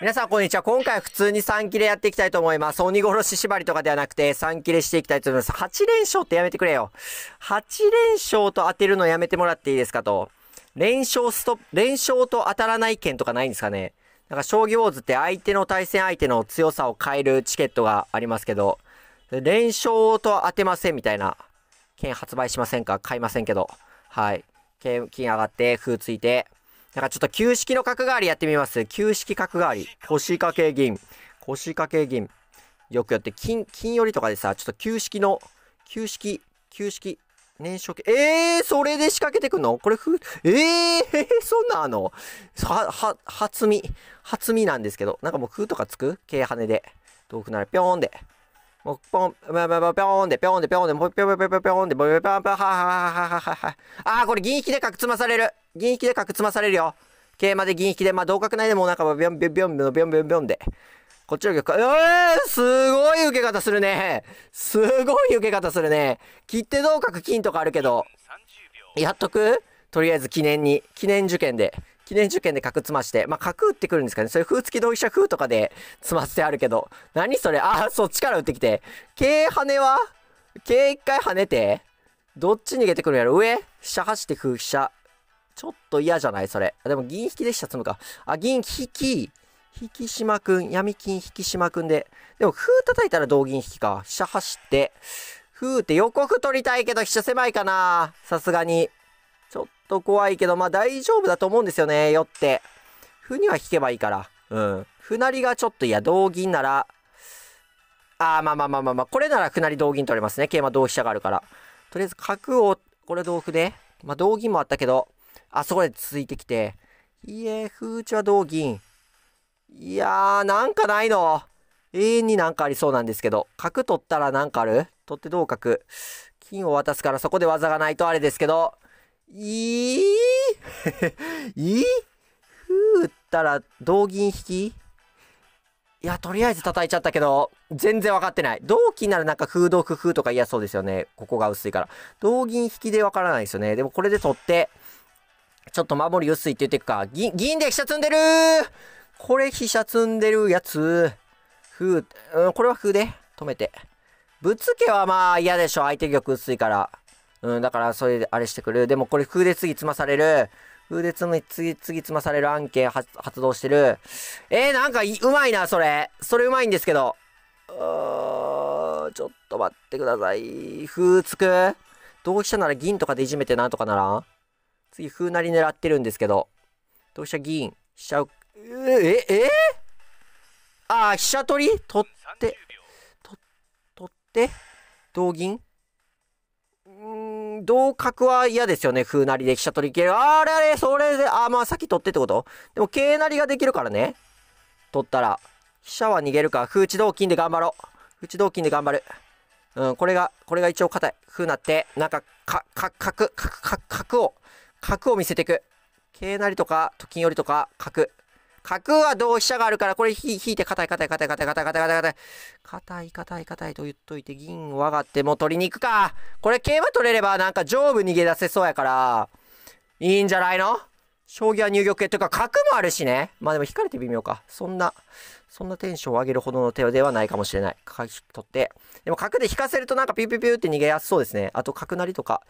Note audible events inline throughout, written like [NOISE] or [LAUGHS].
皆さん、こんにちは。今回は普通に3切れやっていきたいと思います。鬼殺し縛りとかではなくて、3切れしていきたいと思います。8連勝ってやめてくれよ。8連勝と当てるのやめてもらっていいですかと。連勝ストップ、連勝と当たらない剣とかないんですかね。なんか、将棋ウォーズって相手の対戦相手の強さを変えるチケットがありますけど、連勝と当てませんみたいな。剣発売しませんか買いませんけど。はい。剣、金上がって、風ついて。だからちょっと旧式の角換わりやってみます。旧式角換わり。腰掛け銀。腰掛け銀。よくやって、金、金寄りとかでさ、ちょっと旧式の、旧式、旧式、年初系。えー、それで仕掛けてくんのこれふ、えー、そんなあの、は、は、初見、初見なんですけど、なんかもう風とかつく桂跳ねで。遠くならぴょーんで。もう、ポン、ぴょんぴょんで、ぴょんぴょんで、ぴょんぴょんで、もう、ぴょんぴょんぴょんぴょんで、ぴょんぴょんぴょん、ぴょはははははは。あー、これ銀引きで角つまされる。銀引きで角つまされるよ。桂馬で銀引きで、まあ、同角内でもお腹はぴょんぴょんぴょんぴょんぴょんぴょんぴょんで。こっちの曲、か、えー、すごい受け方するね。すごい受け方するね。切って同角金とかあるけど、やっとくとりあえず記念に、記念受験で。記念受験で角詰まして、まあ、角打ってくるんですかね。それ風付き同飛車風とかで詰まってあるけど、何それあ [LAUGHS] あ、そっちから打ってきて。桂跳ねは桂一回跳ねて、どっち逃げてくるんやろ上飛車走って風飛車。ちょっと嫌じゃないそれ。でも銀引きで飛車積むか。あ、銀引き。引島くん、闇金引島くんで。でも、風叩いたら同銀引きか。飛車走って。風って横歩取りたいけど、飛車狭いかなさすがに。と怖いけど、まあ大丈夫だと思うんですよね、よって。歩には引けばいいから。うん。歩成りがちょっと、いや、同銀なら、ああ、まあまあまあまあまあ、これなら歩成り同銀取れますね。桂馬同飛車があるから。とりあえず角を、これ同歩で、まあ同銀もあったけど、あそこで続いてきて、いえ、歩打ちは同銀。いやー、なんかないの。永遠になんかありそうなんですけど。角取ったらなんかある取って同角。金を渡すからそこで技がないとあれですけど。いい [LAUGHS] いいふうったら同銀引きいや、とりあえず叩いちゃったけど、全然分かってない。同金ならなんか風洞工夫とか嫌そうですよね。ここが薄いから。同銀引きで分からないですよね。でもこれで取って、ちょっと守り薄いって言っていくか。銀、銀で飛車積んでるこれ飛車積んでるやつ。ふうん、これは風で止めて。ぶつけはまあ嫌でしょ。相手玉薄いから。うん、だからそれであれしてくる。でもこれ風で次詰まされる。風で次、次、次詰まされる案件発発動してる。えー、なんかうまいな、それ。それうまいんですけど。うーちょっと待ってください。風つく同飛車なら銀とかでいじめてなんとかならん次、風なり狙ってるんですけど。同飛車銀、飛車、ええ、えー、あー、飛車取り取って、取って、同銀同角は嫌ですよね。風なりで飛車取り切ける。あれあれ、それで、あ、まあさっき取ってってことでも桂なりができるからね。取ったら。飛車は逃げるか。風打ち同金で頑張ろう。風打ち同金で頑張る。うん、これが、これが一応硬い。風なって、なんか、か、か、角、角、角を、角を見せていく。桂なりとか、と金寄りとか、角。角は同飛車があるから、これ引いて硬い硬い硬い硬い硬い硬い硬い硬い硬い硬いと言っといて銀を上がってもう取りに行くか。これ桂馬取れればなんか上部逃げ出せそうやから、いいんじゃないの将棋は入玉系というか角もあるしね。まあでも引かれて微妙か。そんな、そんなテンションを上げるほどの手ではないかもしれない。角取って。でも角で引かせるとなんかピュピュピュって逃げやすそうですね。あと角なりとか。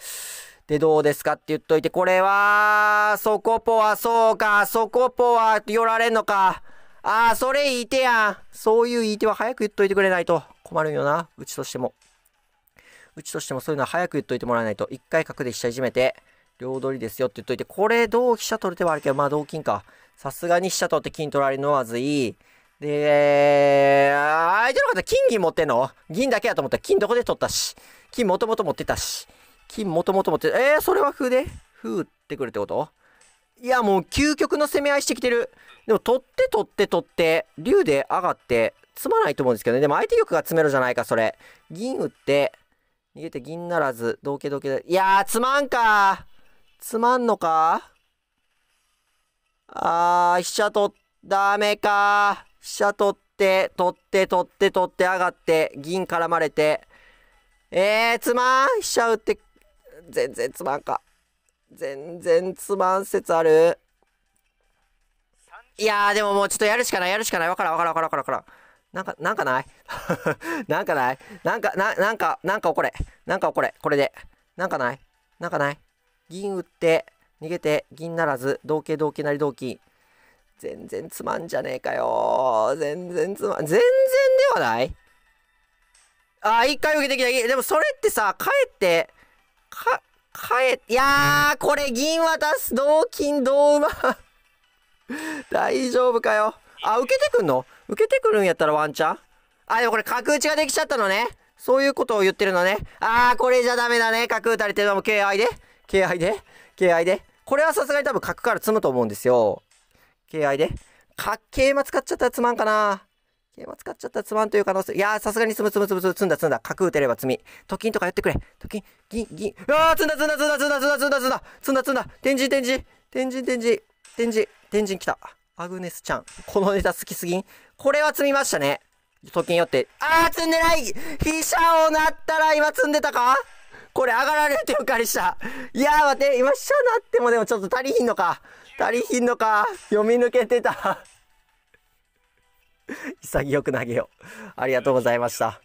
で、どうですかって言っといて、これは、そこぽはそうか、そこぽは寄られんのか。ああ、それいいてやん。そういう言い手は早く言っといてくれないと困るよな。うちとしても。うちとしてもそういうのは早く言っといてもらわないと。一回角で飛車いじめて、両取りですよって言っといて、これ同飛車取る手はあるけど、まあ同金か。さすがに飛車取って金取られるのはずい。で、相手の方金銀持ってんの銀だけやと思ったら金どこで取ったし。金もともと持ってたし。金もともと持って、えー、それは風で風ってくるってこといや、もう究極の攻め合いしてきてる。でも取って取って取って、竜で上がって、詰まないと思うんですけどね。でも相手玉が詰めろじゃないか、それ。銀打って、逃げて銀ならず、同桂同桂で。いやー、まんかつまんのかあー、飛車取っ、ダメか。飛車取って、取って、取って、取って上がって、銀絡まれて。えー、つまん飛車打って、全然つまんか。全然つまん説ある。いやー、でももうちょっとやるしかない、やるしかない。わからん、わからん、わからん、わからん。なんか、なんかない [LAUGHS] なんかないなんか、な、なんか、なんか怒れ。なんか怒れ。これで。なんかないなんかない銀打って逃げて銀ならず同桂同桂なり同金全然つまんじゃねえかよ全然つまん全然ではないああ、一回受けてきた。でもそれってさ、かえって、か、かえ、いやー、これ銀渡す。同金同馬。[LAUGHS] 大丈夫かよ。あ、受けてくんの受けてくるんやったらワンチャンあ、でもこれ角打ちができちゃったのね。そういうことを言ってるのね。あー、これじゃダメだね。角打たれてるのも敬愛で。敬愛で敬愛でこれはさすがに多分角から詰むと思うんですよ。敬愛でかっ、桂馬使っちゃったらつまんかな桂馬使っちゃったらつまんという可能性。いやー、さすがに詰む詰む詰む詰む、積んだ積んだ。角打てれば積み。と金とかやってくれ。と金、銀、銀。うわー、積んだ積んだ積んだ積んだ積んだ積んだ積んだ詰んだ。天神天神。天神天神。天神、天神来た。アグネスちゃん。このネタ好きすぎんこれは積みましたね。と金よって。あー、積んでない飛車をなったら今積んでたかこれ上がられてうっかりした。いやー待って、今飛車なってもでもちょっと足りひんのか。足りひんのか。読み抜けてた。[LAUGHS] 潔く投げよう。ありがとうございました。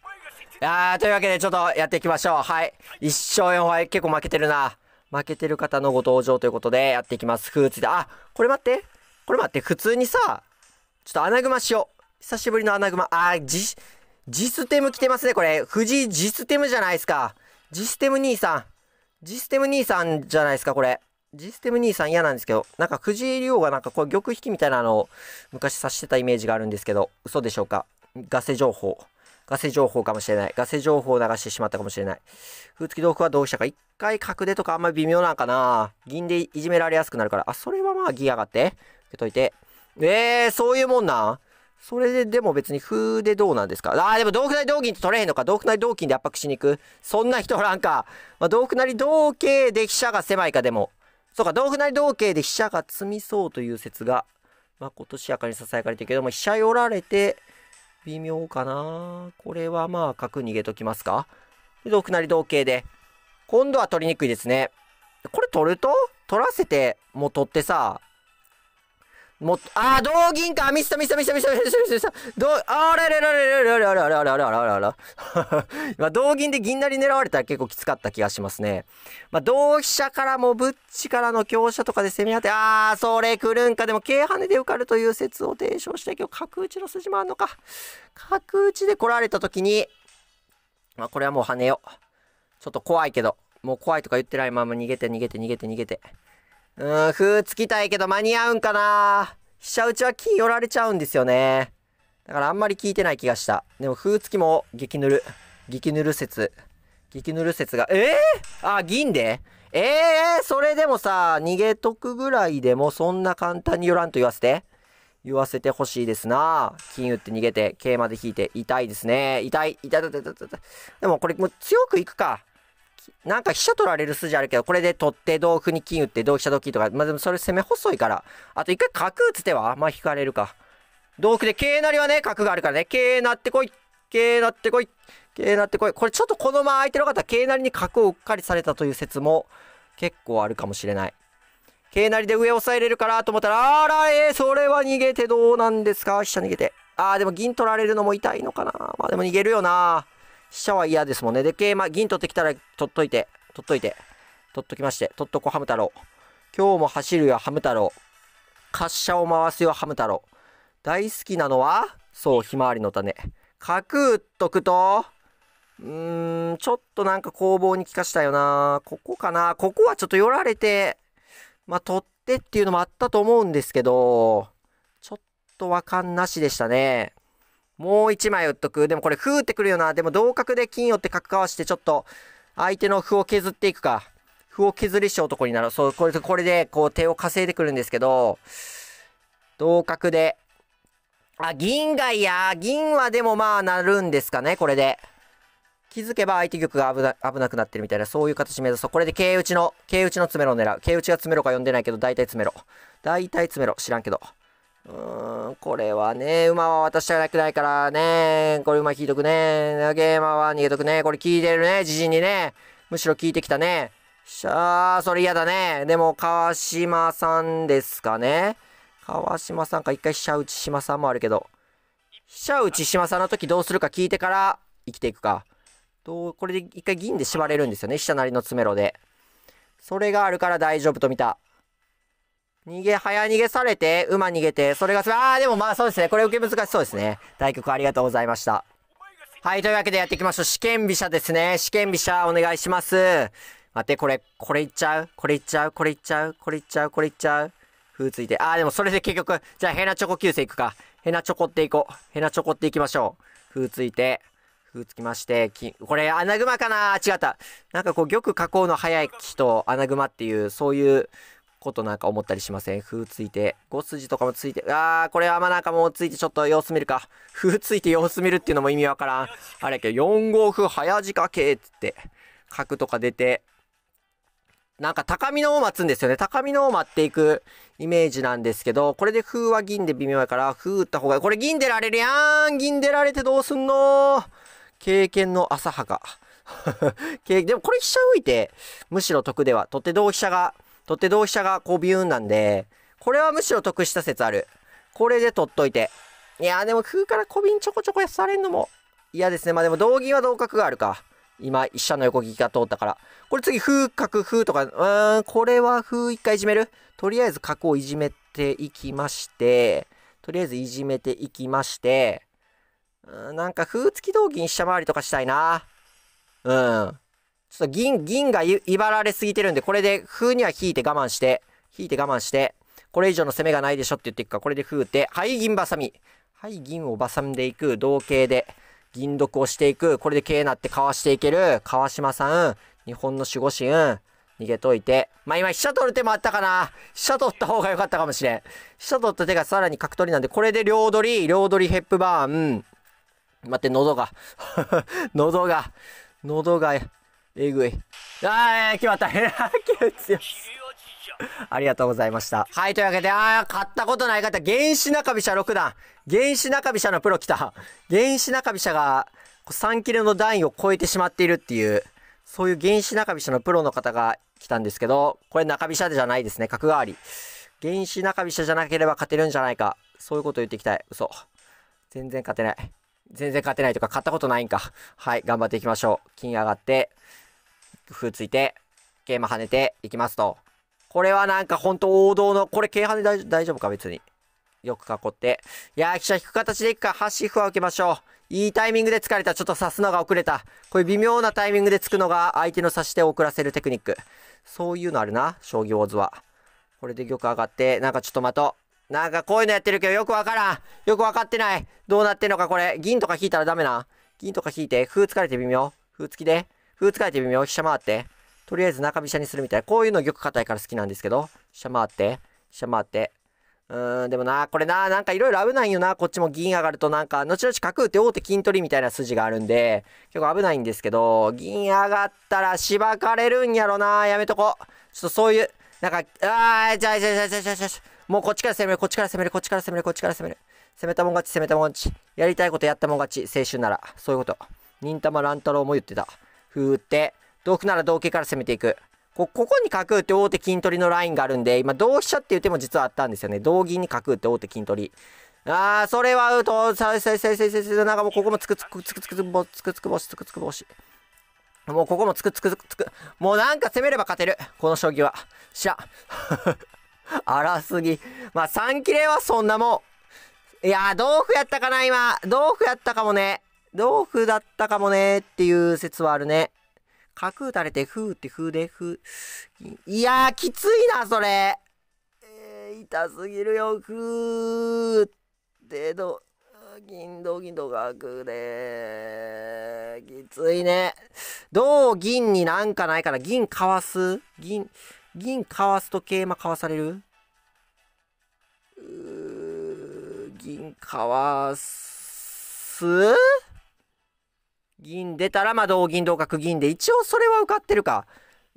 あー、というわけでちょっとやっていきましょう。はい。1勝4敗、結構負けてるな。負けてる方のご登場ということでやっていきます。風つで。あ、これ待って。これ待って、普通にさ、ちょっと穴熊しよう。久しぶりの穴熊。あー、じ、ジステム来てますね、これ。富士ジステムじゃないですか。ジステム兄さん。ジステム兄さんじゃないですか、これ。ジステム兄さん嫌なんですけど、なんか藤井亮がなんかこれ玉引きみたいなのを昔指してたイメージがあるんですけど、嘘でしょうか。ガセ情報。ガセ情報かもしれない。ガセ情報を流してしまったかもしれない。風付き豆腐はどうしたか。一回角出とかあんまり微妙なんかな。銀でいじめられやすくなるから。あ、それはまあギア上がって。受けといて。えー、そういうもんなんそれで、でも別に風でどうなんですかああ、でも同区なり同銀って取れへんのか同区なり同金で圧迫しに行くそんな人おらんか。まあ、同区なり同桂で飛車が狭いかでも。そうか、同歩なり同桂で飛車が積みそうという説が、まあ、今年やかに囁かれてるけども、飛車寄られて、微妙かなこれはまあ、角逃げときますか同歩なり同桂で。今度は取りにくいですね。これ取ると取らせて、もう取ってさ、もっと、あー、同銀かミスったミスったミスったミスったミスったミスったどう、あれれれれれれれれれれれれれれま同銀で銀なり狙われたら結構きつかった気がしますね。まあ、同飛車からもぶっちからの強者とかで攻め合って、あー、それ来るんか。でも、桂跳ねで受かるという説を提唱して、今日角打ちの筋もあるのか。角打ちで来られた時に、まあ、これはもう跳ねよちょっと怖いけど、もう怖いとか言ってないまま逃げて逃げて逃げて。逃げてうん、風つきたいけど間に合うんかな飛車打ちは金寄られちゃうんですよね。だからあんまり効いてない気がした。でも風つきも激ぬる。激ぬる説。激ぬる説が、えー、あ、銀でええー、それでもさ、逃げとくぐらいでもそんな簡単に寄らんと言わせて。言わせてほしいですな金打って逃げて、桂まで引いて、痛いですね。痛い、痛い、痛い、痛い、痛い。でもこれもう強くいくか。なんか飛車取られる筋あるけど、これで取って同歩に金打って同飛車同金とか、まあでもそれ攻め細いから。あと一回角打つ手はまあ引かれるか。同歩で桂成りはね、角があるからね。桂成ってこい桂成ってこい桂成ってこいこれちょっとこのまま相手の方、桂成に角をうっかりされたという説も結構あるかもしれない。桂成で上押さえれるかなと思ったら、あら、えー、それは逃げてどうなんですか飛車逃げて。あーでも銀取られるのも痛いのかなまあでも逃げるよな飛車は嫌ですもんね。で、桂馬、銀取ってきたら取っといて、取っといて、取っときまして、取っとこハム太郎。今日も走るよハム太郎。滑車を回すよハム太郎。大好きなのは、そう、ひまわりの種。角打っとくと、うーん、ちょっとなんか攻防に効かしたよな。ここかな。ここはちょっと寄られて、まあ、取ってっていうのもあったと思うんですけど、ちょっとわかんなしでしたね。もう1枚打っとく。でもこれ歩ってくるよな。でも同角で金寄って角交わしてちょっと相手の歩を削っていくか。歩を削りし男になる。そう、これこれでこう手を稼いでくるんですけど、同角で。あ、銀がいや、銀はでもまあなるんですかね、これで。気づけば相手玉が危な危なくなってるみたいな、そういう形目指そう。これで桂打ちの、桂打ちの詰めろを狙う。桂打ちが詰めろか呼んでないけど、大体詰めろ。大体詰めろ。知らんけど。うーん、これはね、馬は私は楽ないからね、これ馬引いとくね、ゲーマーは逃げとくね、これ聞いてるね、自陣にね、むしろ聞いてきたね。しゃあ、それ嫌だね。でも、川島さんですかね。川島さんか、一回車打ち島さんもあるけど。車打ち島さんの時どうするか聞いてから生きていくか。どう、これで一回銀で縛れるんですよね。飛車なりの詰めろで。それがあるから大丈夫と見た。逃げ、早逃げされて、馬逃げて、それがすあー、でもまあそうですね。これ受け難しそうですね。対局ありがとうございました。はい、というわけでやっていきましょう。試験飛車ですね。試験飛車お願いします。待って、これ、これいっちゃうこれいっちゃうこれいっちゃうこれいっちゃうこれいっちゃう風ついて。あー、でもそれで結局、じゃあヘナチョコ急世いくか。ヘナチョコっていこう。ヘナチョコっていきましょう。風ついて。風つきまして、き、これ、穴熊かな違った。なんかこう、玉囲うの早い木と穴熊っていう、そういうことなんか思ったりしません風ついて。5筋とかもついて、あー、これはまあなんかもうついてちょっと様子見るか。風ついて様子見るっていうのも意味わからん。あれっけ4五歩早仕掛けっつって、角とか出て、なんか高みのを待つんですよね。高みのを待っていくイメージなんですけど、これで風は銀で微妙やから、歩打った方が、これ銀出られるやん銀出られてどうすんの経験の浅はか。[LAUGHS] でもこれ飛車浮いて、むしろ得では、取って同飛車が取って同飛車がこうビューンなんで、これはむしろ得した説ある。これで取っといて。いやーでも空から小瓶ちょこちょこやされんのも嫌ですね。まあでも同銀は同角があるか。今、飛車の横利きが通ったから。これ次、風、角、風とか、うーん、これは風一回いじめるとりあえず角をいじめていきまして、とりあえずいじめていきまして、うん、なんか風付き同銀飛車回りとかしたいな。うん。ちょっと銀、銀が威張られすぎてるんで、これで風には引いて我慢して、引いて我慢して、これ以上の攻めがないでしょって言っていくか、これで風って、はい、銀バサミ。はい、銀をバサんでいく、同型で、銀毒をしていく、これで桂なってかわしていける、川島さん、日本の守護神、逃げといて。まあ今、飛車取る手もあったかな飛車取った方が良かったかもしれん。飛車取った手がさらに角取りなんで、これで両取り、両取りヘップバーン。待って、喉が。[LAUGHS] 喉が。喉がえぐい。あー、決まった。ヘラキュ強す。ありがとうございました。はい、というわけで、あー、買ったことない方、原始中飛車6段。原始中飛車のプロ来た。原始中飛車が3キロの段位を超えてしまっているっていう、そういう原始中飛車のプロの方が来たんですけど、これ中飛車じゃないですね。角換わり。原始中飛車じゃなければ勝てるんじゃないか。そういうこと言っていきたい。嘘。全然勝てない。全然勝てないとか、勝ったことないんか。はい、頑張っていきましょう。金上がって。風ついて、桂馬跳ねていきますと。これはなんかほんと王道の、これ桂跳ね大大丈夫か別に。よく囲って。いやー、飛車引く形でいくか。端歩は受けましょう。いいタイミングで疲れた。ちょっと刺すのが遅れた。こういう微妙なタイミングで突くのが相手の刺し手を遅らせるテクニック。そういうのあるな。将棋ウォーズは。これで玉上がって、なんかちょっと待とう。なんかこういうのやってるけどよくわからん。よくわかってない。どうなってんのかこれ。銀とか引いたらダメな。銀とか引いて、風疲れて微妙。風付きで。歩使えて微妙。飛車回って。とりあえず中飛車にするみたいな。こういうの玉硬いから好きなんですけど。飛車回って。飛車回って。うーん、でもな、これな、なんかいろいろ危ないよな。こっちも銀上がるとなんか、後々角打って大手金取りみたいな筋があるんで、結構危ないんですけど、銀上がったらしばかれるんやろな。やめとこ。ちょっとそういう、なんか、あー、じゃあじゃあじゃあじゃあじゃあじゃあもうこっちから攻める、こっちから攻める、こっちから攻める、こっちから攻める。攻めたもん勝ち、攻めたもん勝ち。やりたいことやったもん勝ち。青春なら。そういうこと。忍たま乱太郎も言ってた。歩打って、同歩なら同桂から攻めていく。こ、ここに角打って大手金取りのラインがあるんで、今同飛車っていう手も実はあったんですよね。同銀に角打って大手金取り。ああそれはアウト。させさせさせなんかもうここもつくつくつくつくぼつくつくぼしつくつくぼし。もうここもつくつくつく。つくもうなんか攻めれば勝てる。この将棋は。しゃ。荒すぎ。まあ3切れはそんなもん。いやー、豆腐やったかな、今。同歩やったかもね。豆腐だったかもねっていう説はあるね。角打たれて、ふーって、ふーで、ふー。いやー、きついな、それ。えー、痛すぎるよ、ふーって、ど、銀、銅、銀、銅、角で、きついね。銅、銀になんかないから、銀かわす銀、銀かわすと桂馬かわされるう銀かわす銀出たら、まあ、同銀同角銀で、一応それは受かってるか。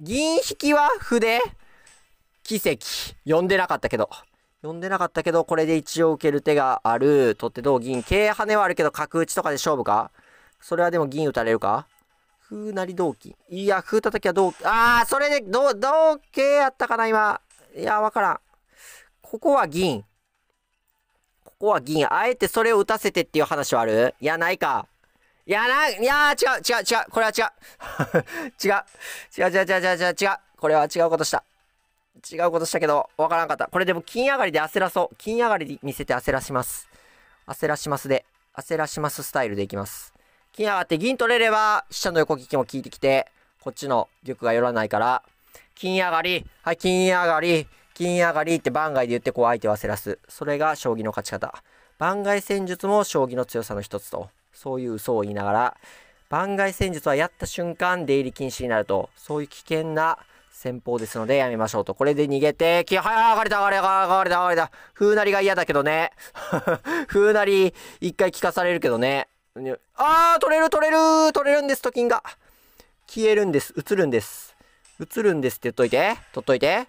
銀引きは歩で、奇跡。読んでなかったけど。読んでなかったけど、これで一応受ける手がある。取って同銀。桂跳ねはあるけど、角打ちとかで勝負かそれはでも銀打たれるか風なり同金。いや、歩叩きは同、ああそれで、ど、同桂やったかな、今。いや、わからん。ここは銀。ここは銀。あえてそれを打たせてっていう話はあるいや、ないか。いやな、いや違う、違う、違う、これは [LAUGHS] 違う。違う、違う、違う、違う、違う、違う、これは違うことした。違うことしたけど、わからんかった。これでも金上がりで焦らそう。金上がりに見せて焦らします。焦らしますで、焦らしますスタイルでいきます。金上がって銀取れれば、飛車の横利きも効いてきて、こっちの玉が寄らないから、金上がり、はい、金上がり、金上がりって番外で言ってこう相手を焦らす。それが将棋の勝ち方。番外戦術も将棋の強さの一つと。そういう嘘を言いながら、番外戦術はやった瞬間出入り禁止になると、そういう危険な戦法ですのでやめましょうと。これで逃げて、き、はや、上がれた、上がれた、上がれた、上がれた。風なりが嫌だけどね。[LAUGHS] 風なり、一回聞かされるけどね。あー、取れる、取れる、取れるんです、と金が。消えるんです、映るんです。映るんですって言っといて、取っといて。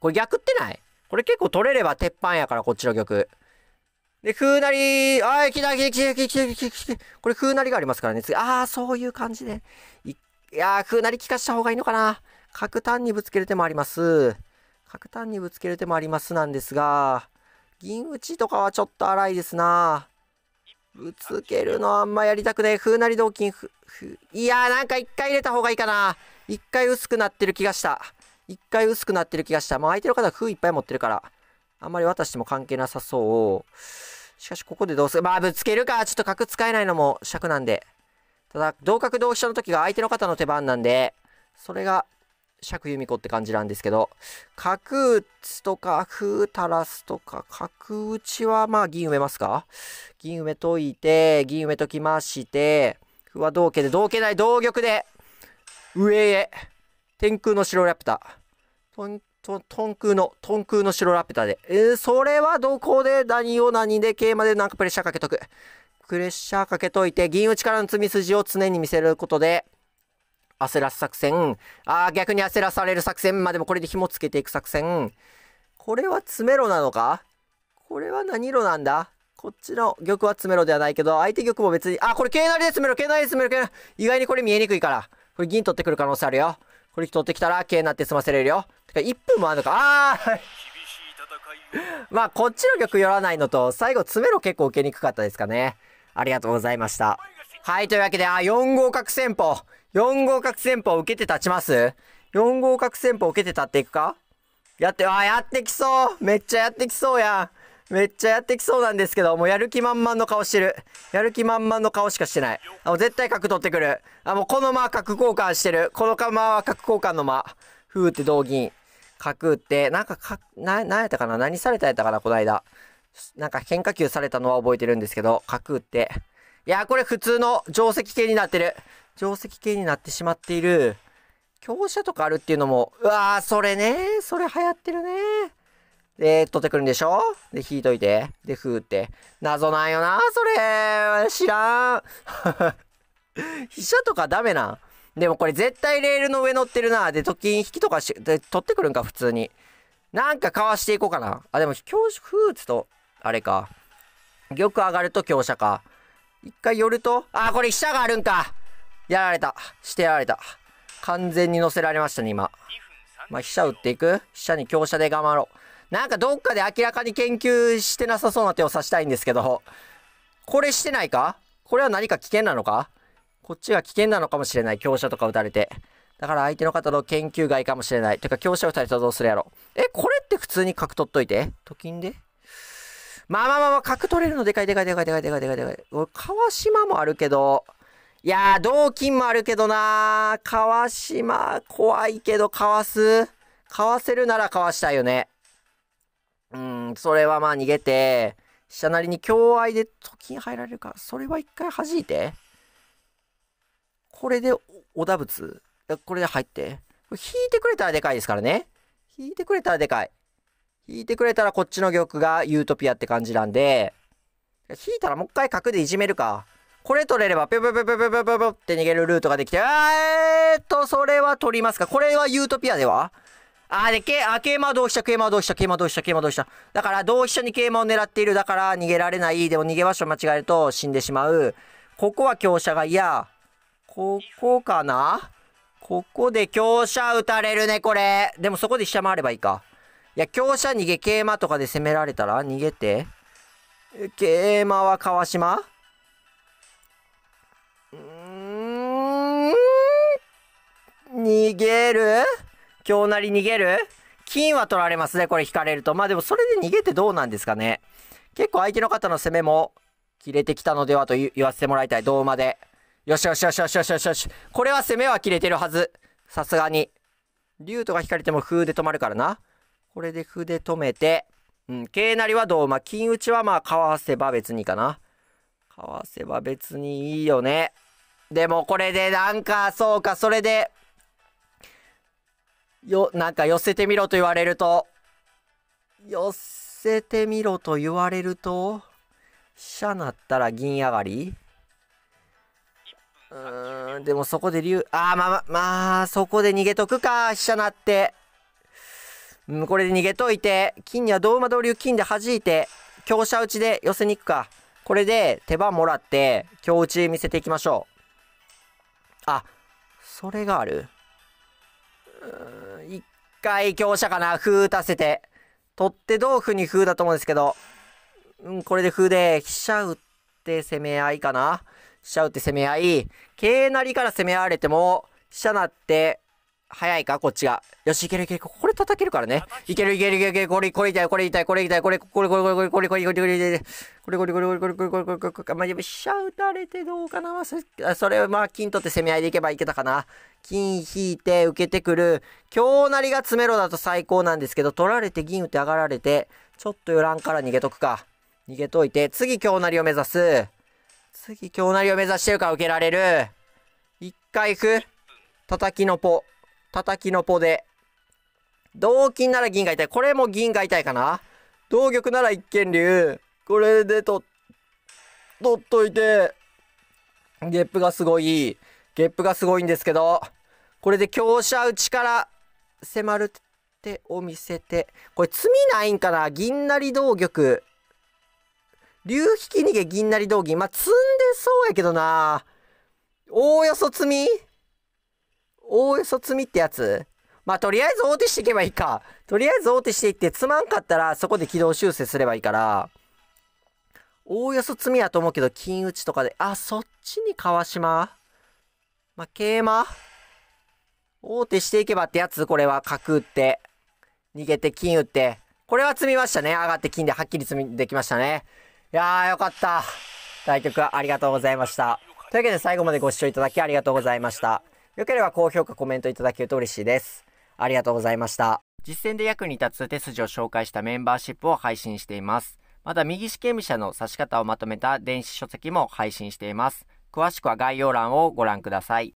これ逆ってないこれ結構取れれば鉄板やから、こっちの玉。で、風なり、あい、来た、来た、来た、来た、来た、来た、これ風なりがありますからね。次、ああ、そういう感じで。いやー、風なり効かした方がいいのかな。角単にぶつける手もあります。角単にぶつける手もありますなんですが、銀打ちとかはちょっと荒いですな。ぶつけるのあんまやりたくねえ。風なり同金、ふ、ふ、いやー、なんか一回入れた方がいいかな。一回薄くなってる気がした。一回薄くなってる気がした。もう相手の方は風いっぱい持ってるから。あんまり渡しても関係なさそう。しかし、ここでどうするまあ、ぶつけるか。ちょっと角使えないのも尺なんで。ただ、同角同飛車の時が相手の方の手番なんで、それが、尺由美子って感じなんですけど、角打つとか、歩垂らすとか、角打ちは、まあ、銀埋めますか銀埋めといて、銀埋めときまして、歩は同桂で、同桂ない、同玉で、上へ、天空の白ラプター。と、トン空の、トン空の白ラピュタで。えー、それはどこで何を何で桂馬でなんかプレッシャーかけとく。プレッシャーかけといて、銀打ちからの積み筋を常に見せることで、焦らす作戦。ああ、逆に焦らされる作戦。まあ、でもこれで紐つけていく作戦。これは詰めろなのかこれは何色なんだこっちの玉は詰めろではないけど、相手玉も別に、あ、これ桂成で詰めろ、桂成で詰めろ、桂成。意外にこれ見えにくいから。これ銀取ってくる可能性あるよ。これ取ってきたら、K になって済ませれるよ。てか、1分もあるのか。あーまあ、こっちの曲寄らないのと、最後、詰めろ結構受けにくかったですかね。ありがとうございました。はい、というわけで、あ、4号角戦法。4号角戦法受けて立ちます ?4 号角戦法受けて立っていくかやって、あ、やってきそうめっちゃやってきそうやん。めっちゃやってきそうなんですけど、もうやる気満々の顔してる。やる気満々の顔しかしてない。あ、もう絶対角取ってくる。あ、もうこの間角交換してる。この間は角交換の間。ふーって同銀。角打って、なんかか、な、なんやったかな何されたやったかなこいだ。なんか変化球されたのは覚えてるんですけど、角打って。いやこれ普通の定石系になってる。定石系になってしまっている。強者とかあるっていうのも、うわー、それねそれ流行ってるねで、取ってくるんでしょで、引いといて。で、ふーって。謎なんよな、それ。知らん。[LAUGHS] 飛車とかダメなん。でもこれ絶対レールの上乗ってるな。で、と金引きとかし、で、取ってくるんか、普通に。なんかかわしていこうかな。あ、でも、強者、フーツと、あれか。玉上がると強者か。一回寄ると、あ、これ飛車があるんか。やられた。してやられた。完全に乗せられましたね、今。まあ、飛車打っていく飛車に強者で頑張ろう。なんかどっかで明らかに研究してなさそうな手を指したいんですけど、これしてないかこれは何か危険なのかこっちが危険なのかもしれない。強者とか打たれて。だから相手の方の研究外かもしれない。てか、強者打たれたらどうするやろ。え、これって普通に角取っといてと金でまあまあまあまあ、角取れるのでかいでかいでかいでかいでかいでかいでかい。俺、川島もあるけど、いやー、同金もあるけどなー。川島、怖いけど、かわす。かわせるならかわしたいよね。うん、それはまあ逃げて、飛車なりに強愛でと金入られるか。それは一回弾いて。これで、お田ぶつ。これで入って。これ引いてくれたらでかいですからね。引いてくれたらでかい。引いてくれたらこっちの玉がユートピアって感じなんで、引いたらもう一回角でいじめるか。これ取れれば、ぴょぴょぴょぴょぴょぴょぴょって逃げるルートができて、えーっと、それは取りますか。これはユートピアではあで、け、あ、桂馬は同飛車、桂馬は同飛車、桂馬同飛車、桂馬同飛車。だから、同飛車に桂馬を狙っている。だから、逃げられない。でも、逃げ場所間違えると死んでしまう。ここは強者が嫌。ここかなここで強者打たれるね、これ。でも、そこで飛車回ればいいか。いや、強者逃げ、桂馬とかで攻められたら逃げて。桂馬は川島うん逃げる強なり逃げる金は取られますね、これ引かれると。まあでもそれで逃げてどうなんですかね。結構相手の方の攻めも切れてきたのではと言わせてもらいたい。銅馬で。よしよしよしよしよしよしよし。これは攻めは切れてるはず。さすがに。竜とか引かれても風で止まるからな。これで歩で止めて。うん、桂成は銅馬。金打ちはまあ、かわせば別にかな。かわせば別にいいよね。でもこれでなんか、そうか、それで、よ、なんか寄せてみろと言われると、寄せてみろと言われると、飛車なったら銀上がりうーん、でもそこで竜、あー、まあ、まあ、そこで逃げとくか、飛車なって。うん、これで逃げといて、金には同馬同竜金で弾いて、強者打ちで寄せに行くか。これで手番もらって、強打ち見せていきましょう。あ、それがある一回強者かな。風打たせて。取って同歩に風だと思うんですけど。うん、これで風で、飛車打って攻め合いかな。飛車打って攻め合い。桂成から攻められても、飛車なって、早いかこっちが。よし、いけるいける。これ叩けるからね。いけるいけるいけるいけこれ、これ痛い、これ痛い、これ痛い、これ、これ、これ、これ、これ、これ、これ、これ、これ、これ、これ、これ、これ、これ、これ、これ、これ、これ、まあ、やべ、飛車打たれてどうかな。そそれ、まあ、金取って攻め合いでいけばいけたかな。金引いて受けてくる。強なりが詰めろだと最高なんですけど、取られて銀打って上がられて、ちょっと余らから逃げとくか。逃げといて、次強なりを目指す。次強なりを目指してるから受けられる。一回行く。叩きのポ。叩きのポで。同金なら銀が痛い。これも銀が痛いかな同玉なら一見竜。これでと、取っといて、ゲップがすごい。ゲップがすごいんですけど、これで強者打ちから迫る手を見せて。これ罪ないんかな銀なり同玉。竜引き逃げ銀なり同銀。まあ、積んでそうやけどな。おおよそ積みおおよそ罪ってやつまあ、とりあえず大手していけばいいか。とりあえず大手していって、つまんかったら、そこで軌道修正すればいいから、おおよそ罪やと思うけど、金打ちとかで、あ、そっちに川島まあ、桂馬大手していけばってやつ、これは、角打って、逃げて金打って、これは積みましたね。上がって金ではっきり積み、できましたね。いやー、よかった。対局ありがとうございました。というわけで最後までご視聴いただきありがとうございました。よければ高評価、コメントいただけると嬉しいです。ありがとうございました。実践で役に立つ手筋を紹介したメンバーシップを配信しています。また、右四間飛車の指し方をまとめた電子書籍も配信しています。詳しくは概要欄をご覧ください。